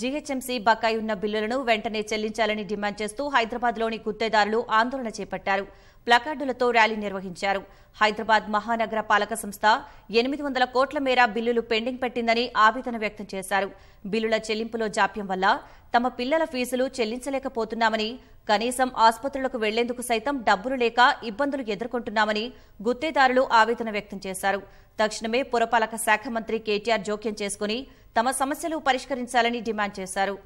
GHMC బకాయి ఉన్న బిల్లులను వెంటనే చెల్లించాలని డిమాండ్ చేస్తూ హైదరాబాద్లోని గుత్తేదారులు ఆందోళన చేపట్టారు ప్లకార్డులతో ర్యాలీ నిర్వహించారు హైదరాబాద్ మహానగర పాలక సంస్థ ఎనిమిది వందల కోట్ల మేర బిల్లులు పెండింగ్ పెట్టిందని ఆవేదన వ్యక్తం చేశారు బిల్లుల చెల్లింపులో జాప్యం వల్ల తమ పిల్లల ఫీజులు చెల్లించలేకపోతున్నామని కనీసం ఆసుపత్రులకు వెళ్లేందుకు సైతం డబ్బులు లేక ఇబ్బందులు ఎదుర్కొంటున్నామని గుత్తేదారులు ఆవేదన వ్యక్తం చేశారు తక్షణమే పురపాలక శాఖ మంత్రి కేటీఆర్ జోక్యం చేసుకుని తమ సమస్యలు పరిష్కరించాలని డిమాండ్ చేశారు